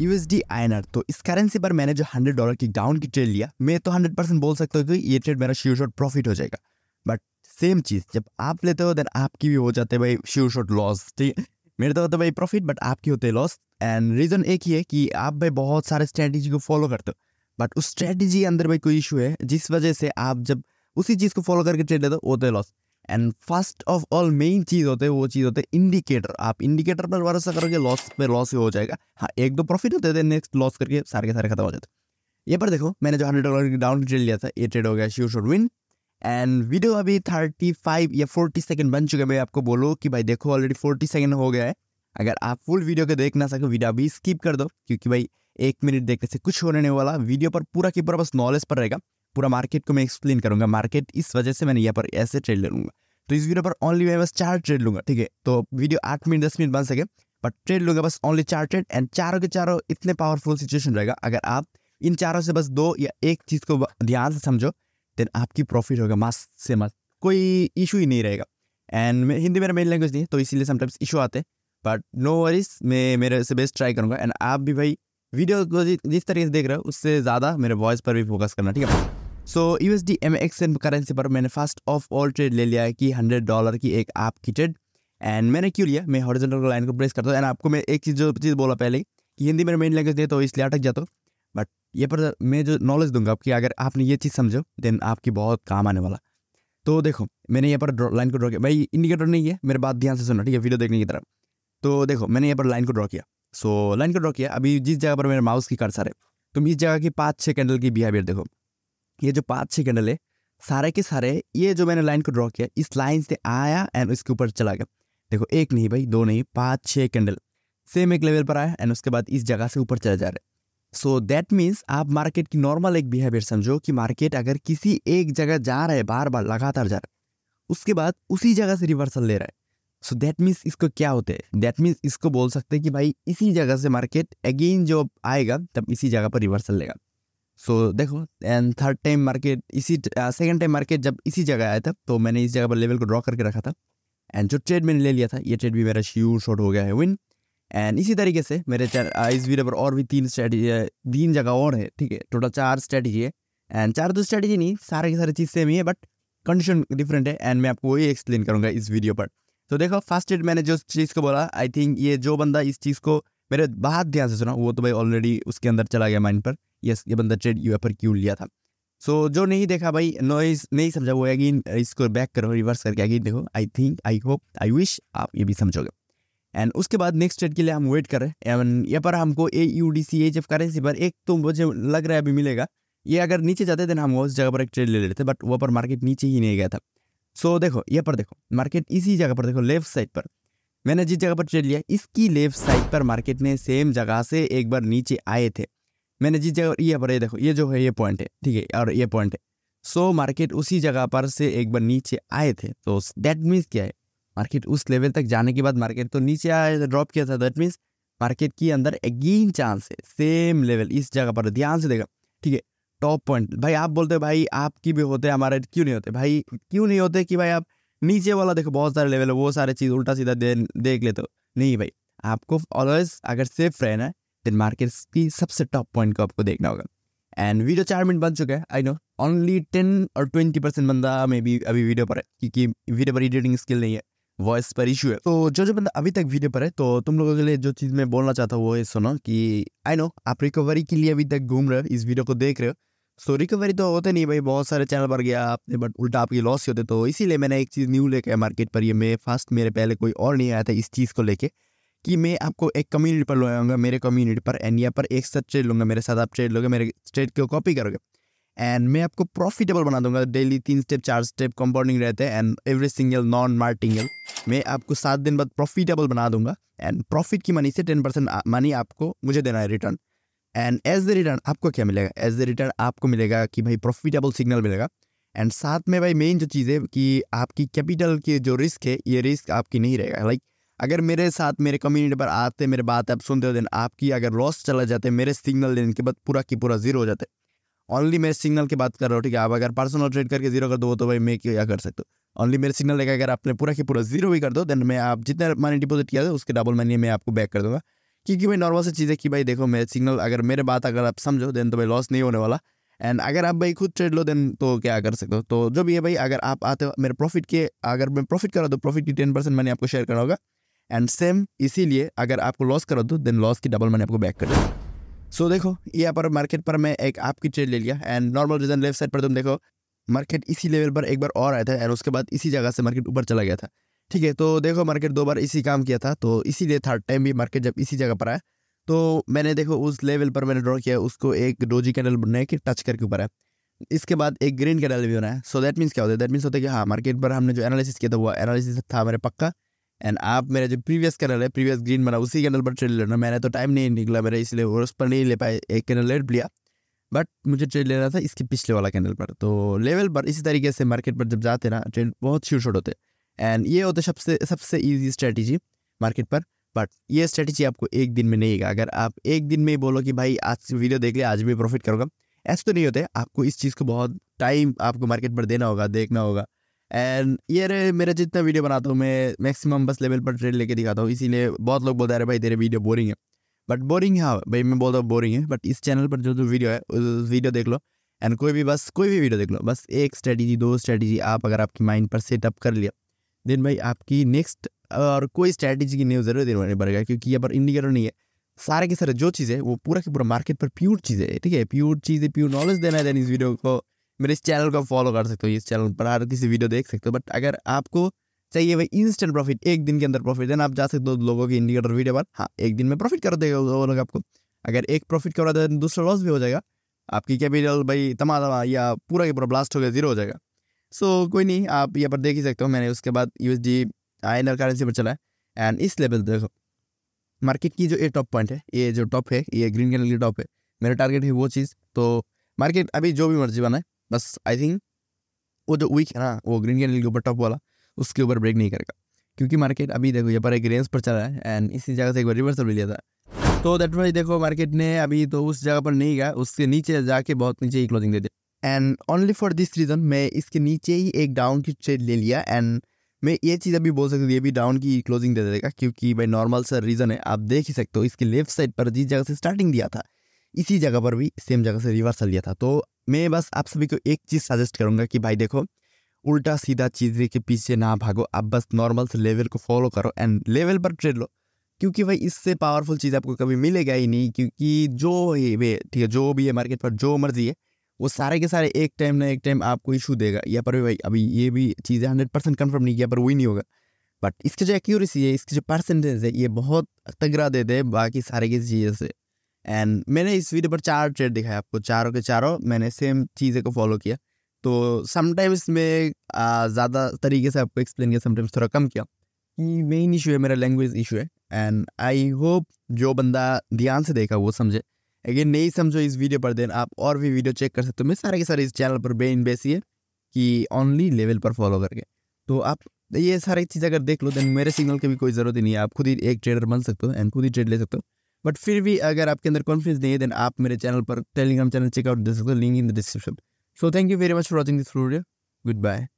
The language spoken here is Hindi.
यूएसडी आई तो इस करेंसी पर मैंने जो हंड्रेड डॉलर की डाउन की ट्रेड लिया मैं तो हंड्रेड परसेंट बोल सकता हूँ कि ये ट्रेड मेरा श्योर शॉट प्रॉफिट हो जाएगा बट सेम चीज़ जब आप लेते हो देन आपकी भी हो जाते भाई श्योर शॉट लॉस ठीक है मेरे तो होता भाई प्रॉफिट बट आपकी होते लॉस एंड रीज़न एक ही है कि आप भाई बहुत सारे स्ट्रैटेजी को फॉलो करते हो बट उस स्ट्रैटेजी के अंदर भाई कोई इशू है जिस वजह से आप जब उसी चीज़ को फॉलो करके ट्रेड लेते हो होते loss and first of all main चीज़ होते हैं वो चीज़ होते हैं इंडिकेटर आप इंडिकेटर पर भरोसा करोगे लॉस पे लॉस ही हो जाएगा हाँ एक दो प्रॉफिट होते थे नेक्स्ट लॉस करके सारे के सारे खत्म हो जाते ये पर देखो मैंने जो हंड्रेड डॉलर डाउन ट्रेड लिया था ये ट्रेड हो गया she should win and video अभी थर्टी फाइव या फोर्टी सेकेंड बन चुके मैं आपको बोलो कि भाई देखो ऑलरेडी फोर्टी सेकेंड हो गया है अगर आप फुल वीडियो को देख ना सको वीडियो अभी स्किप कर दो क्योंकि भाई एक मिनट देखने से कुछ होने नहीं वाला वीडियो पर पूरा की पूरा बस नॉलेज पर रहेगा पूरा मार्केट को मैं एक्सप्लेन करूंगा मार्केट इस वजह से मैंने यहाँ पर ऐसे ट्रेड ले लूंगा तो इस वीडियो पर ओनली मैं बस चार ट्रेड लूंगा ठीक है तो वीडियो आठ मिनट दस मिनट बन सके बट ट्रेड लूंगा बस ओनली चार ट्रेड एंड चारों के चारों इतने पावरफुल सिचुएशन रहेगा अगर आप इन चारों से बस दो या एक चीज़ को ध्यान से समझो देन आपकी प्रॉफिट होगा मस्त से मस्त कोई इशू ही नहीं रहेगा एंड हिंदी मेरा मेन लैंग्वेज नहीं है तो इसीलिए समटाइम्स इशू आते हैं बट नो वरीज मैं मेरे से बेस्ट ट्राई करूंगा एंड आप भी भाई वीडियो को जिस तरीके से देख रहे हो उससे ज़्यादा मेरे वॉइस पर भी फोकस करना ठीक है so U S D M exchange currency पर मैंने फर्स्ट ऑफ ऑल ट्रेड ले लिया है कि हंड्रेड डॉलर की एक आप की ट्रेड एंड मैंने क्यों लिया मैं हॉरिजेंटल लाइन को प्रेस करता हूँ एंड आपको मैं एक चीज़ जो चीज़ बोला पहले कि हिंदी मेरा मेन लैंग्वेज दे तो इसलिए अटक जाता हूँ बट ये पर मैं जो नॉलेज दूंगा आपकी अगर आपने ये चीज़ समझो देन आपकी बहुत काम आने वाला तो देखो मैंने यहाँ पर लाइन को ड्रॉ किया भाई इंडिकेटर नहीं है मेरे बात ध्यान से सुना ठीक है वीडियो देखने की तरफ तो देखो मैंने यहाँ पर लाइन को ड्रॉ किया सो लाइन को ड्रॉ किया अभी जिस जगह पर मेरे माउस की कर्सर है तुम इस जगह की पाँच छः कैंडल की बिहेवियर देखो ये जो पाँच छः कैंडल है सारे के सारे ये जो मैंने लाइन को ड्रॉ किया इस लाइन से आया एंड उसके ऊपर चला गया देखो एक नहीं भाई दो नहीं पाँच छः कैंडल सेम एक लेवल पर आया एंड उसके बाद इस जगह से ऊपर चला जा रहा है सो दैट मीन्स आप मार्केट की नॉर्मल एक बिहेवियर समझो कि मार्केट अगर किसी एक जगह जा रहा है बार बार लगातार जा रहा है उसके बाद उसी जगह से रिवर्सल ले रहा है सो दैट मीन्स इसको क्या होते हैं दैट मीन्स इसको बोल सकते हैं कि भाई इसी जगह से मार्केट अगेन जो आएगा तब इसी जगह पर रिवर्सल लेगा सो so, देखो एंड थर्ड टाइम मार्केट इसी सेकेंड टाइम मार्केट जब इसी जगह आया था तो मैंने इस जगह पर लेवल को ड्रॉ करके रखा था एंड जो ट्रेड मैंने ले लिया था ये ट्रेड भी मेरा श्योर शॉर्ट हो गया है विन एंड इसी तरीके से मेरे uh, इस वीडियो पर और भी तीन स्ट्रैटेजी uh, तीन जगह और है ठीक है टोटल चार स्ट्रैटेजी है एंड चार दो तो स्ट्रैटेजी नहीं सारे की सारी चीज़ सेम ही है बट कंडीशन डिफरेंट है एंड मैं आपको वही एक्सप्लेन करूँगा इस वीडियो पर तो देखो फर्स्ट एड मैंने जो चीज़ को बोला आई थिंक ये जो बंदा इस चीज़ को मेरे बहुत ध्यान से सुना वो तो भाई ऑलरेडी उसके अंदर चला गया माइंड पर यस ये बंदा ट्रेड यू पर क्यों लिया था सो so, जो नहीं देखा भाई नॉइज नहीं समझा वो अगेन इसको बैक करो रिवर्स करके अगेन देखो I think I hope I wish आप ये भी समझोगे एंड उसके बाद नेक्स्ट ट्रेड के लिए हम वेट कर रहे हैं यहाँ पर हमको A U D C H F currency पर एक तो मुझे लग रहा है अभी मिलेगा ये अगर नीचे जाते थे हम उस जगह पर एक ट्रेड ले लेते बट वहाँ पर मार्केट नीचे ही नहीं गया था सो so, देखो यहाँ पर देखो मार्केट इसी जगह पर देखो लेफ्ट साइड पर मैंने जिस जगह पर ट्रेड लिया इसकी लेफ्ट साइड पर मार्केट ने सेम जगह से एक बार नीचे आए थे मैंने जिस जगह ये पर देखो ये जो है ये पॉइंट है ठीक है और ये पॉइंट है सो so, मार्केट उसी जगह पर से एक बार नीचे आए थे तो दैट मीन्स क्या है मार्केट उस लेवल तक जाने के बाद मार्केट तो नीचे आया ड्रॉप किया था दैट मीन्स मार्केट के अंदर अगेन चांस है सेम लेवल इस जगह पर ध्यान से देखा ठीक है टॉप पॉइंट भाई आप बोलते हो भाई आपकी भी होते हमारे क्यों नहीं होते भाई क्यों नहीं होते कि भाई आप नीचे वाला देखो बहुत सारे लेवल है वो सारे चीज़ उल्टा सीधा दे, देख लेते हो नहीं भाई आपको ऑलवेज अगर सेफ रहना है देन मार्केट्स की सबसे टॉप पॉइंट को आपको देखना होगा एंड वीडियो चार मिनट बन चुका है आई नो ओनली टेन और ट्वेंटी परसेंट बंदा मे बी अभी वीडियो पर है क्योंकि वीडियो पर एडिटिंग स्किल नहीं है वॉइस पर इशू है तो जो जो बंदा अभी तक वीडियो पर है तो तुम लोगों के लिए जो चीज़ मैं बोलना चाहता हूँ वो ये सुनो कि आई नो आप रिकवरी के लिए अभी तक घूम रहे हो इस वीडियो को देख रहे हो सो रिकवरी तो होते नहीं भाई बहुत सारे चैनल पर गया आपने बट उल्टा आपके लॉस ही होते तो इसीलिए मैंने एक चीज़ न्यू लेके मार्केट पर ये मैं फर्स्ट मेरे पहले कोई और नहीं आया था इस चीज़ को लेके कि मैं आपको एक कम्युनिटी पर लगाऊंगा मेरे कम्युनिटी पर एंड यहाँ पर एक साथ ट्रेड लूँगा मेरे साथ आप ट्रेड लोगे मेरे ट्रेड को कॉपी करोगे एंड मैं आपको प्रॉफिटेबल बना दूंगा डेली तीन स्टेप चार स्टेप कंपाउंडिंग रहते हैं and every single non martingale मैं आपको सात दिन बाद प्रॉफिटेबल बना दूंगा एंड प्रॉफिट की मनी से टेन परसेंट मनी आपको मुझे देना है return and as the return आपको क्या मिलेगा एज द रिटर्न आपको मिलेगा कि भाई प्रॉफिटेबल सिग्नल मिलेगा एंड साथ में भाई मेन जो चीज़ है कि आपकी कैपिटल की जो रिस्क है ये रिस्क आपकी नहीं रहेगा लाइक like, अगर मेरे साथ मेरे कम्युनिटी पर आते मेरे बात आप सुनते हो देन आपकी अगर लॉस चला जाते मेरे सिग्नल देने के बाद पूरा की पूरा जीरो हो जाते ओनली मेरे सिग्नल की बात कर रहा हूँ ठीक है आप अगर पर्सनल ट्रेड करके जीरो कर दो तो भाई मैं क्या कर सकता हूँ ओनली मेरे सिग्नल लेकर अगर आपने पूरा की पूरा जीरो भी कर दो देन मैं आप जितना मनी डिपोजिट किया था उसके डबल मनी मैं आपको बैक कर दूंगा क्योंकि भाई नॉर्मल से चीज़ें कि भाई देखो मेरे सिग्नल अगर मेरे बात अगर आप समझो देन तो भाई लॉस नहीं होने वाला एंड अगर आप भाई खुद ट्रेड लो देन तो क्या कर सकते हो तो जो भी है भाई अगर आप आते हो मेरे प्रॉफिट के अगर मैं प्रॉफिट करा तो प्रॉफिट की टेन परसेंट मैंने आपको शेयर करना होगा एंड सेम इसीलिए अगर आपको लॉस करा दो देन लॉस की डबल मनी आपको बैक कर दिया सो so, देखो यहाँ पर मार्केट पर मैं एक आपकी ट्रेड ले लिया and normal region left side पर तुम देखो मार्केट इसी लेवल पर एक बार और आया था एंड उसके बाद इसी जगह से मार्केट ऊपर चला गया था ठीक है तो देखो मार्केट दो बार इसी काम किया था तो इसीलिए थर्ड टाइम भी मार्केट जब इसी जगह पर आया तो मैंने देखो उस लेवल पर मैंने ड्रॉ किया उसको एक डोजी कैंडल बनने के टच करके ऊपर आया इसके बाद एक ग्रीन कैंडल भी बनाया सो दैट मीन्स क्या होता है दैट मीन्स होता है कि हाँ मार्केट पर हमने जो एनालिसिस किया था वो एनालिसिस था हमारे पक्का एंड आप मेरा जो प्रीवियस कैनल है प्रीवियस ग्रीन बना उसी कैनल पर ट्रेड लेना मैंने तो टाइम नहीं निकला मेरा इसलिए उस पर नहीं ले पाए एक कैनल लेट लिया बट मुझे ट्रेड लेना था इसके पिछले वाला कैनल पर तो लेवल पर इसी तरीके से मार्केट पर जब जाते ना ट्रेड बहुत श्योर शॉट होते एंड ये होते सबसे सबसे ईजी स्ट्रैटेजी मार्केट पर बट ये स्ट्रैटेजी आपको एक दिन में नहीं अगर आप एक दिन में ही बोलो कि भाई आज वीडियो देख लिया आज भी प्रॉफिट करूँगा ऐसे तो नहीं होते आपको इस चीज़ को बहुत टाइम आपको मार्केट पर देना होगा देखना होगा एंड ये रे मेरा जितना वीडियो बनाता हूँ मैं मैक्सिमम बस लेवल पर ट्रेड लेके दिखाता हूँ इसीलिए बहुत लोग बोलते रहे भाई तेरे वीडियो बोरिंग है बट बोरिंग है हाँ भाई मैं बोलता हूँ बोरिंग है बट इस चैनल पर जो जो वीडियो है उस वीडियो देख लो एंड कोई भी बस कोई भी वीडियो देख लो बस एक स्ट्रैटेजी दो स्ट्रैटेजी आप अगर आपकी माइंड पर सेटअप कर लिया देन भाई आपकी नेक्स्ट और कोई स्ट्रैटेजी की न्यूज जरूर देने पड़ेगा क्योंकि यहाँ पर इंडिकेटर नहीं है सारे के सारे जो चीज़ है वो पूरा के पूरा मार्केट पर प्योर चीज़ है ठीक है प्योर चीज़ है प्योर नॉलेज देना है देन इस वीडियो को मेरे इस चैनल को फॉलो कर सकते हो इस चैनल पर हर किसी वीडियो देख सकते हो बट अगर आपको चाहिए भाई इंस्टेंट प्रॉफिट एक दिन के अंदर प्रॉफिट देना आप जा सकते हो लोगों के इंडिकेटर वीडियो पर हाँ एक दिन में प्रॉफिट कर देगा वो लोग आपको अगर एक प्रॉफिट करवा देते दूसरा लॉस भी हो जाएगा आपकी कैपिटल भाई तमा तमा या पूरा का पूरा ब्लास्ट हो गया जीरो हो जाएगा सो so, कोई नहीं आप यहाँ पर देख ही सकते हो मैंने उसके बाद U S D I N currency पर चला है एंड इस लेवल देखो मार्केट की जो ये टॉप पॉइंट है ये जो टॉप है ये ग्रीन कैनल की टॉप है मेरा टारगेट है वो चीज़ तो मार्केट अभी जो भी मर्जी बनाए बस आई थिंक वो जो वीक है ना वो ग्रीन कैंडल के ऊपर टॉप वाला उसके ऊपर ब्रेक नहीं करेगा क्योंकि मार्केट अभी देखो यहाँ पर एक रेंज पर चला है एंड इसी जगह से एक बार रिवर्सल भी लिया था तो दैट वाइज देखो मार्केट ने अभी तो उस जगह पर नहीं गया उसके नीचे जाके बहुत नीचे ही क्लोजिंग दे दी and only for this reason मैं इसके नीचे ही एक डाउन की ट्रेड ले लिया एंड मैं ये चीज़ अभी बोल सकती हूँ ये भी डाउन की क्लोजिंग दे देगा क्योंकि भाई नॉर्मल सा रीज़न है आप देख ही सकते हो इसके लेफ्ट साइड पर जिस जगह से स्टार्टिंग दिया था इसी जगह पर भी सेम जगह से रिवर्सल दिया था तो मैं बस आप सभी को एक चीज़ सजेस्ट करूँगा कि भाई देखो उल्टा सीधा चीज़ें के पीछे ना भागो आप बस नॉर्मल से लेवल को फॉलो करो एंड लेवल पर ट्रेड लो क्योंकि भाई इससे पावरफुल चीज़ आपको कभी मिलेगा ही नहीं क्योंकि जो है वे ठीक है जो भी है मार्केट पर जो मर्जी है वो सारे के सारे एक टाइम ना एक टाइम आपको इशू देगा या पर भी भाई अभी ये भी चीज़ें हंड्रेड परसेंट कन्फर्म नहीं किया पर वही नहीं होगा बट इसकी जो एक्यूरेसी है इसकी जो परसेंटेज है ये बहुत तगड़ा देते हैं बाकी सारे की चीज़ें से एंड मैंने इस वीडियो पर चार ट्रेड दिखाया आपको चारों के चारों मैंने सेम चीज़ें को फॉलो किया तो समटाइम्स मैं ज़्यादा तरीके से आपको एक्सप्लेन किया समटाइम्स थोड़ा कम किया कि मेन इशू है मेरा लैंग्वेज इशू है एंड आई होप जो बंदा ध्यान से देखा वो समझे अगर नहीं समझो इस वीडियो पर देन आप और भी वीडियो चेक कर सकते हो मैं सारे के सारे इस चैनल पर बेन बेसी है कि ऑनली लेवल पर फॉलो करके तो आप ये सारी चीज़ अगर देख लो देन मेरे सिग्नल की भी कोई ज़रूरत ही नहीं है आप खुद ही एक ट्रेडर बन सकते हो एंड खुद ही ट्रेड ले सकते हो बट फिर भी अगर आपके अंदर कॉन्फिडेंस नहीं है देन आप मेरे चैनल पर टेलीग्राम चैनल चेकआउट दे सकते हो link in the description so thank you very much for watching this video good bye